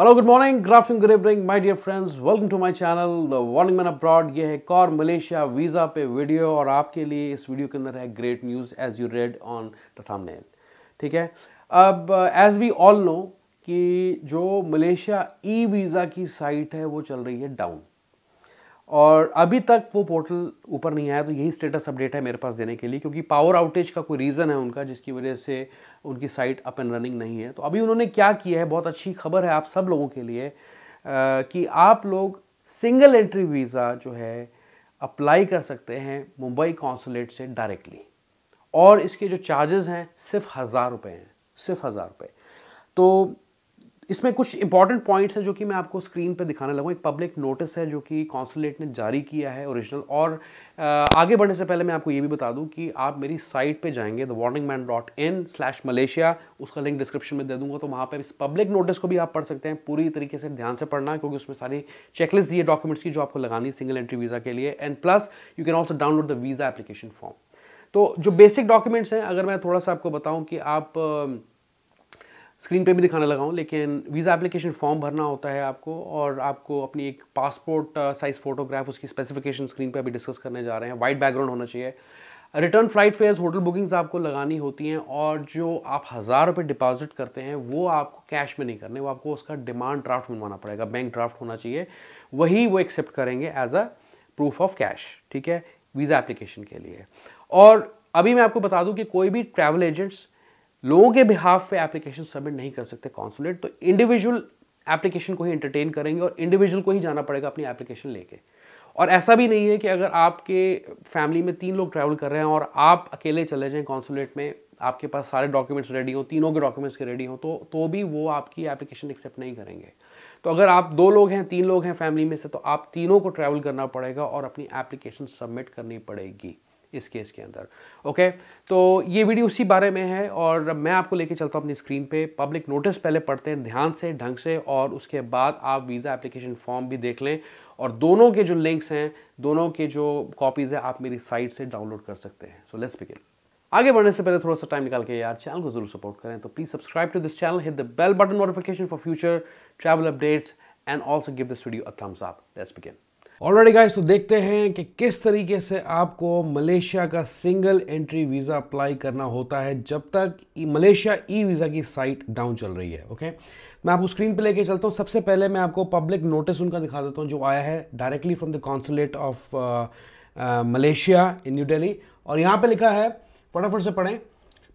Hello good morning good afternoon good evening my dear friends welcome to my channel the warning man abroad ये है for Malaysia visa पे video और आपके लिए इस video के अंदर है great news as you read on the thumbnail ठीक है अब एज वी ऑल नो कि जो मलेशिया ई वीज़ा की साइट है वो चल रही है डाउन और अभी तक वो पोर्टल ऊपर नहीं आया तो यही स्टेटस अपडेट है मेरे पास देने के लिए क्योंकि पावर आउटेज का कोई रीज़न है उनका जिसकी वजह से उनकी साइट अप एंड रनिंग नहीं है तो अभी उन्होंने क्या किया है बहुत अच्छी खबर है आप सब लोगों के लिए आ, कि आप लोग सिंगल एंट्री वीज़ा जो है अप्लाई कर सकते हैं मुंबई कौंसुलेट से डायरेक्टली और इसके जो चार्जेस हैं सिर्फ हज़ार रुपये हैं सिर्फ हज़ार रुपये तो इसमें कुछ इंपॉर्टेंट पॉइंट्स हैं जो कि मैं आपको स्क्रीन पर दिखाने लगा एक पब्लिक नोटिस है जो कि कॉन्सुलेट ने जारी किया है ओरिजिनल और आगे बढ़ने से पहले मैं आपको ये भी बता दूं कि आप मेरी साइट पे जाएंगे the warning man dot in slash Malaysia उसका लिंक डिस्क्रिप्शन में दे दूंगा तो वहाँ पर इस पब्लिक नोटिस को भी आप पढ़ सकते हैं पूरी तरीके से ध्यान से पढ़ना क्योंकि उसमें सारी चेकलिस्ट दिए डॉक्यूमेंट्स की जो आपको लगानी सिंगल एंट्री वीज़ा के लिए and plus you can also download the visa application form तो जो बेसिक डॉक्यूमेंट्स हैं अगर मैं थोड़ा सा आपको बताऊँ कि आप स्क्रीन पे भी दिखाने लगा हूँ लेकिन वीज़ा एप्लीकेशन फॉर्म भरना होता है आपको और आपको अपनी एक पासपोर्ट साइज़ फ़ोटोग्राफ उसकी स्पेसिफिकेशन स्क्रीन पे अभी डिस्कस करने जा रहे हैं वाइट बैकग्राउंड होना चाहिए return flight fares hotel bookings आपको लगानी होती हैं और जो आप हज़ार रुपये डिपॉजिट करते हैं वो आपको कैश में नहीं करने वो आपको उसका डिमांड ड्राफ्ट बनवाना पड़ेगा बैंक ड्राफ्ट होना चाहिए वही वो एक्सेप्ट करेंगे as a proof of cash ठीक है वीज़ा एप्लीकेशन के लिए और अभी मैं आपको बता दूं कि कोई भी ट्रैवल एजेंट्स लोगों के बिहाफ पे एप्लीकेशन सबमिट नहीं कर सकते कॉन्सुलेट तो इंडिविजुअल एप्लीकेशन को ही एंटरटेन करेंगे और इंडिविजुअल को ही जाना पड़ेगा अपनी एप्लीकेशन लेके और ऐसा भी नहीं है कि अगर आपके फैमिली में तीन लोग ट्रैवल कर रहे हैं और आप अकेले चले जाएं कॉन्सुलेट में आपके पास सारे डॉक्यूमेंट्स रेडी हो तीनों के डॉक्यूमेंट्स के रेडी हो तो तो भी वो आपकी एप्लीकेशन एक्सेप्ट नहीं करेंगे तो अगर आप दो लोग हैं तीन लोग हैं फैमिली में से तो आप तीनों को ट्रैवल करना पड़ेगा और अपनी एप्लीकेशन सबमिट करनी पड़ेगी इस केस के अंदर ओके तो ये वीडियो उसी बारे में है और मैं आपको लेके चलता हूँ अपनी स्क्रीन पे पब्लिक नोटिस पहले पढ़ते हैं ध्यान से ढंग से और उसके बाद आप वीज़ा एप्लीकेशन फॉर्म भी देख लें और दोनों के जो लिंक्स हैं दोनों के जो कॉपीज़ हैं आप मेरी साइट से डाउनलोड कर सकते हैं सो लेट्स बिगिन आगे बढ़ने से पहले थोड़ा सा टाइम निकाल के यार चैनल को जरूर सपोर्ट करें तो please subscribe to this channel hit the bell button notification for future travel updates and also give this video a thumbs up let's begin already guys तो देखते हैं कि किस तरीके से आपको मलेशिया का सिंगल एंट्री वीज़ा अप्लाई करना होता है जब तक मलेशिया ई वीज़ा की साइट डाउन चल रही है ओके मैं आपको स्क्रीन पे लेके चलता हूँ सबसे पहले मैं आपको पब्लिक नोटिस उनका दिखा देता हूँ जो आया है directly from the consulate of Malaysia in new Delhi और यहाँ पर लिखा है फटाफट से पढ़ें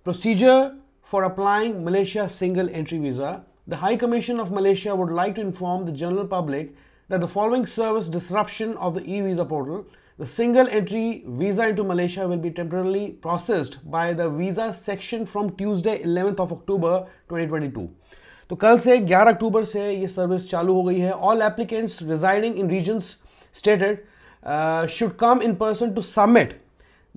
procedure for applying Malaysia single entry visa the high commission of Malaysia would like to inform the general public that the following service disruption of the e-visa portal, the single entry visa into Malaysia will be temporarily processed by the visa section from Tuesday 11th of October 2022. So, कल से 11 अक्टूबर से service service चालू हो गई है all applicants residing in regions stated should come in person to submit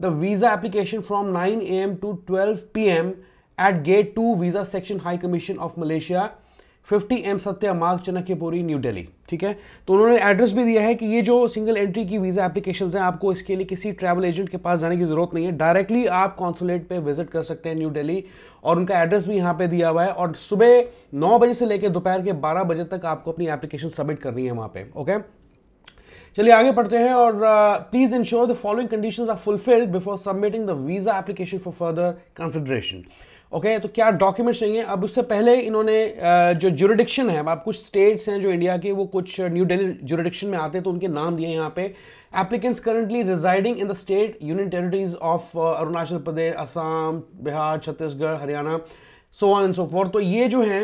the visa application from 9 a.m. to 12 p.m. at Gate 2 Visa Section High Commission of Malaysia fifty M Satya Marg Chanakyapuri new Delhi ठीक है तो उन्होंने address भी दिया है कि ये जो सिंगल एंट्री की वीज़ा एप्लीकेशन हैं आपको इसके लिए किसी ट्रैवल एजेंट के पास जाने की ज़रूरत नहीं है डायरेक्टली आप कॉन्सुलेट पे विजिट कर सकते हैं न्यू दिल्ली और उनका एड्रेस भी यहाँ पे दिया हुआ है और सुबह नौ बजे से लेकर दोपहर के बारह बजे तक आपको अपनी एप्लीकेशन सबमिट करनी है वहाँ पर ओके चलिए आगे पढ़ते हैं और please ensure the following conditions are fulfilled before submitting the visa application for further consideration okay okay, तो क्या डॉक्यूमेंट्स चाहिए अब उससे पहले इन्होंने जो जुरिडिक्शन है अब कुछ स्टेट्स हैं जो इंडिया के वो कुछ न्यू दिल्ली जुरिडिक्शन में आते हैं तो उनके नाम दिए यहाँ पे applicants currently residing in the state union territories of Arunachal Pradesh Assam Bihar Chhattisgarh Haryana so on and so forth तो ये जो हैं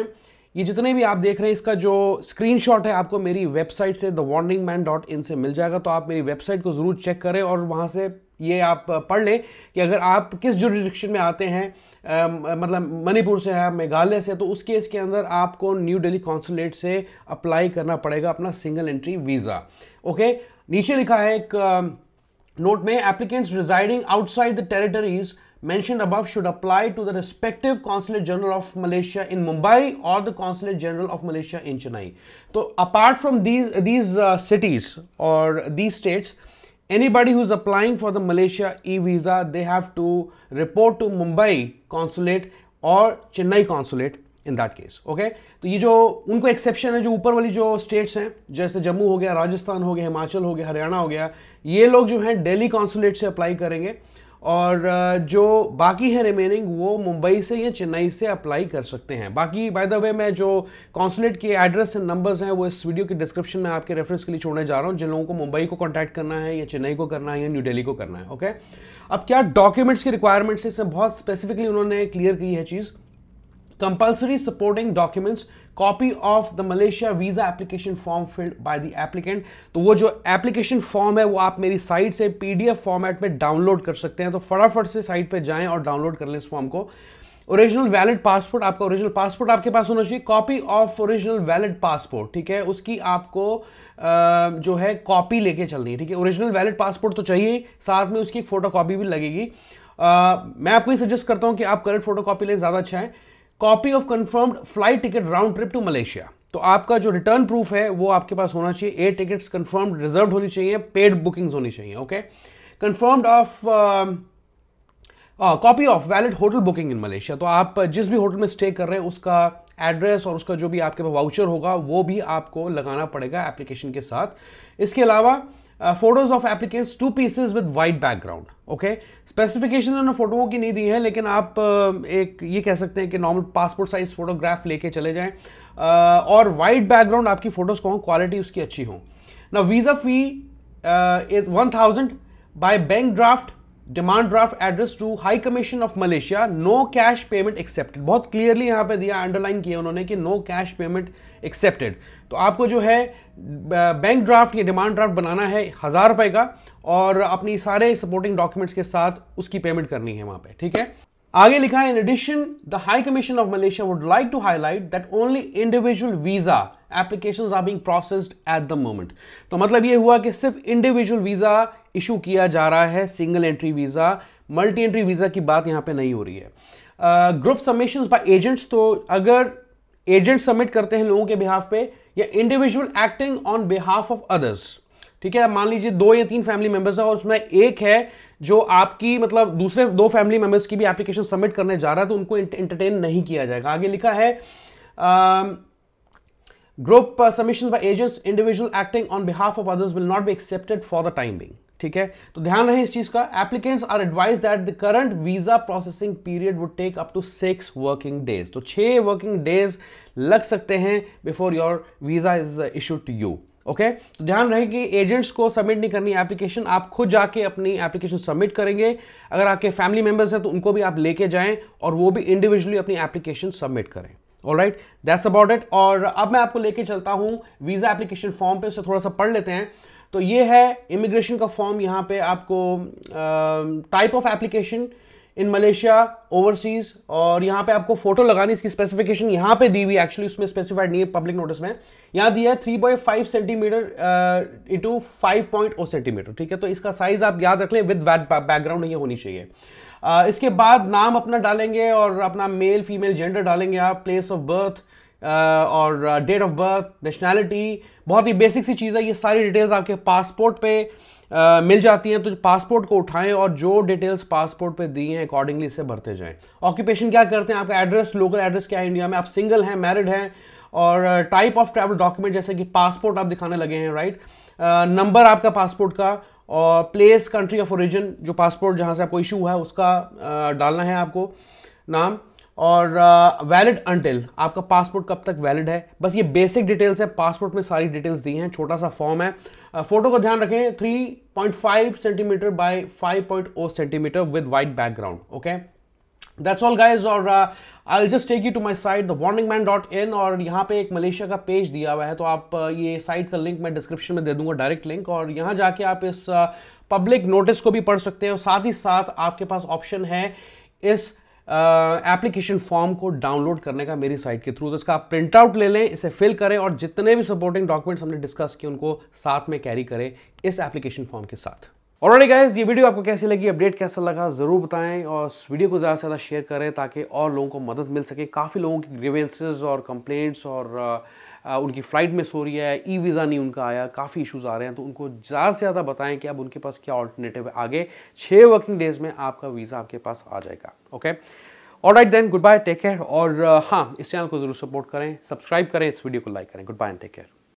ये जितने भी आप देख रहे हैं इसका जो स्क्रीन है आपको मेरी वेबसाइट से द से मिल जाएगा तो आप मेरी वेबसाइट को ज़रूर चेक करें और वहाँ से ये आप पढ़ लें कि अगर आप किस जुडिक्शन में आते हैं आ, मतलब मणिपुर से है मेघालय से तो उस केस के अंदर आपको न्यू दिल्ली कॉन्सुलेट से अप्लाई करना पड़ेगा अपना सिंगल एंट्री वीज़ा ओके नीचे लिखा है एक नोट में applicants residing outside the territories mentioned above should apply to the respective consulate general of Malaysia in Mumbai और the consulate general of Malaysia in Chennai तो apart from these these cities और these states anybody who's applying for the Malaysia e-visa, they have to report to Mumbai consulate or Chennai consulate in that case okay तो ये जो उनको exception है जो ऊपर वाली जो स्टेट्स हैं जैसे जम्मू हो गया राजस्थान हो गया हिमाचल हो गया हरियाणा हो गया ये लोग जो हैं दिल्ली कॉन्सुलेट से अप्लाई करेंगे और जो बाकी है रिमेनिंग वो मुंबई से या चेन्नई से अप्लाई कर सकते हैं बाकी बाय द वे मैं जो कॉन्सुलेट के एड्रेस एंड नंबर्स हैं वो इस वीडियो के डिस्क्रिप्शन में आपके रेफरेंस के लिए छोड़ने जा रहा हूँ जिन लोगों को मुंबई को कॉन्टैक्ट करना है या चेन्नई को करना है या न्यू डेली को करना है ओके अब क्या डॉक्यूमेंट्स की रिक्वायरमेंट्स इसमें बहुत स्पेसिफिकली उन्होंने क्लियर की है चीज़ compulsory supporting documents copy of the Malaysia visa application form filled by the applicant. तो वो जो एप्लीकेशन फॉर्म है वो आप मेरी साइट से पीडीएफ फॉर्मेट में डाउनलोड कर सकते हैं तो फटाफट से साइट पे जाएं और डाउनलोड कर लें इस फॉर्म को ओरिजिनल वैलिड पासपोर्ट आपका ओरिजिनल पासपोर्ट आपके पास होना चाहिए copy of original valid passport ठीक है उसकी आपको आ, जो है कॉपी लेके चलनी है ठीक है ओरिजिनल वैलिड पासपोर्ट तो चाहिए साथ में उसकी एक कॉपी भी लगेगी आ, मैं आपको ये सजेस्ट करता हूँ कि आप करंट फोटो कॉपी लें ज़्यादा अच्छा है copy of confirmed flight ticket round trip to Malaysia तो आपका जो रिटर्न प्रूफ है वो आपके पास होना चाहिए एयर टिकट्स कन्फर्म रिजर्व होनी चाहिए पेड बुकिंग्स होनी चाहिए okay confirmed of copy of valid hotel booking in Malaysia तो आप जिस भी होटल में स्टे कर रहे हैं उसका एड्रेस और उसका जो भी आपके पास वाउचर होगा वो भी आपको लगाना पड़ेगा एप्लीकेशन के साथ इसके अलावा photos uh, of of applicants two pieces with white background okay उन्होंने फोटोओं की नहीं दी है लेकिन आप uh, एक ये कह सकते हैं कि नॉर्मल पासपोर्ट साइज फोटोग्राफ लेके चले जाएं uh, और वाइट बैकग्राउंड आपकी फोटोज को क्वालिटी उसकी अच्छी हो ना visa fee is one thousand by bank draft demand draft address to high commission of Malaysia no cash payment accepted बहुत क्लियरली यहाँ पे दिया अंडरलाइन किया उन्होंने कि नो कैश पेमेंट एक्सेप्टेड तो आपको जो है बैंक ड्राफ्ट या डिमांड ड्राफ्ट बनाना है हज़ार रुपये का और अपनी सारे सपोर्टिंग डॉक्यूमेंट्स के साथ उसकी पेमेंट करनी है वहाँ पे ठीक है आगे लिखा है in addition the high commission of Malaysia would like to highlight that only individual visa application are being processed at the moment तो मतलब ये हुआ कि सिर्फ इंडिविजुअल वीजा इशू किया जा रहा है single entry visa multi entry visa की बात यहां पे नहीं हो रही है ग्रुप सबमिशन बाय एजेंट्स तो अगर एजेंट सबमिट करते हैं लोगों के बिहाफ पे या individual acting on behalf of others ठीक है मान लीजिए दो या तीन फैमिली मेंबर्स है और उसमें एक है जो आपकी मतलब दूसरे दो फैमिली मेंबर्स की भी एप्लीकेशन सबमिट करने जा रहा है तो उनको एंटरटेन नहीं किया जाएगा आगे लिखा है group submission by agents individual acting on behalf of others will not be accepted for the time being ठीक है तो ध्यान रहे इस चीज का applicants are advise that the current visa processing period would take up to six working days तो छह वर्किंग डेज लग सकते हैं before your visa is issue to you okay okay? तो ध्यान रहे कि एजेंट्स को सबमिट नहीं करनी एप्लीकेशन आप खुद जाके अपनी एप्लीकेशन सबमिट करेंगे अगर आपके फैमिली मेंबर्स हैं तो उनको भी आप लेके जाएं और वो भी इंडिविजुअली अपनी एप्लीकेशन सबमिट करें all right that's about it और अब मैं आपको लेके चलता हूँ वीज़ा एप्लीकेशन फॉर्म पर उसे थोड़ा सा पढ़ लेते हैं तो ये है इमिग्रेशन का फॉर्म यहाँ पे आपको type of application in Malaysia overseas और यहाँ पे आपको फोटो लगानी इसकी स्पेसिफिकेशन यहाँ पे दी हुई एक्चुअली उसमें स्पेसिफाइड नहीं है पब्लिक नोटिस में यहाँ दिया है three point five centimetre into five point O centimetre ठीक है तो इसका साइज आप याद रख लें विद बैकग्राउंड ये होनी चाहिए uh, इसके बाद नाम अपना डालेंगे और अपना मेल फीमेल जेंडर डालेंगे आप प्लेस ऑफ बर्थ और डेट ऑफ बर्थ नेशनैलिटी बहुत ही बेसिक सी चीज़ है ये सारी डिटेल्स आपके पासपोर्ट पे मिल जाती हैं तो पासपोर्ट को उठाएं और जो डिटेल्स पासपोर्ट पे दी हैं अकॉर्डिंगली इसे भरते जाएं ऑक्यूपेशन क्या करते हैं आपका एड्रेस लोकल एड्रेस क्या है इंडिया में आप सिंगल हैं मैरिड हैं और टाइप ऑफ ट्रैवल डॉक्यूमेंट जैसे कि पासपोर्ट आप दिखाने लगे हैं राइट नंबर आपका पासपोर्ट का और प्लेस कंट्री ऑफ ओरिजिन जो पासपोर्ट जहाँ से आपको इशू हुआ है उसका डालना है आपको नाम और वैलिड uh, अनटिल आपका पासपोर्ट कब तक वैलिड है बस ये बेसिक डिटेल्स है पासपोर्ट में सारी डिटेल्स दी हैं छोटा सा फॉर्म है फोटो uh, का ध्यान रखें 3.5 centimetre by 5.0 centimetre with white background okay that's all guys और I just take you to my site the warning man dot in और यहाँ पे एक मलेशिया का पेज दिया हुआ है तो आप uh, ये साइट का लिंक मैं डिस्क्रिप्शन में दे दूंगा डायरेक्ट लिंक और यहाँ जाके आप इस पब्लिक uh, नोटिस को भी पढ़ सकते हैं और साथ ही साथ आपके पास ऑप्शन है इस एप्लीकेशन फॉर्म को डाउनलोड करने का मेरी साइट के थ्रू तो इसका आप प्रिंट आउट ले लें इसे फिल करें और जितने भी सपोर्टिंग डॉक्यूमेंट्स हमने डिस्कस किए उनको साथ में कैरी करें इस एप्लीकेशन फॉर्म के साथ और गाइज ये वीडियो आपको कैसी लगी अपडेट कैसा लगा ज़रूर बताएं और इस वीडियो को ज़्यादा से ज़्यादा शेयर करें ताकि और लोगों को मदद मिल सके काफ़ी लोगों की ग्रीवेंसेज और कंप्लेंट्स और uh, उनकी फ़्लाइट मिस हो रही है ई वीज़ा नहीं उनका आया काफ़ी इशूज़ आ रहे हैं तो उनको ज़्यादा से ज़्यादा बताएं कि अब उनके पास क्या ऑल्टरनेटिव है आगे छः वर्किंग डेज़ में आपका वीज़ा आपके पास आ जाएगा ओके और right then goodbye take care और हाँ इस चैनल को ज़रूर सपोर्ट करें सब्सक्राइब करें इस वीडियो को लाइक करें goodbye and take care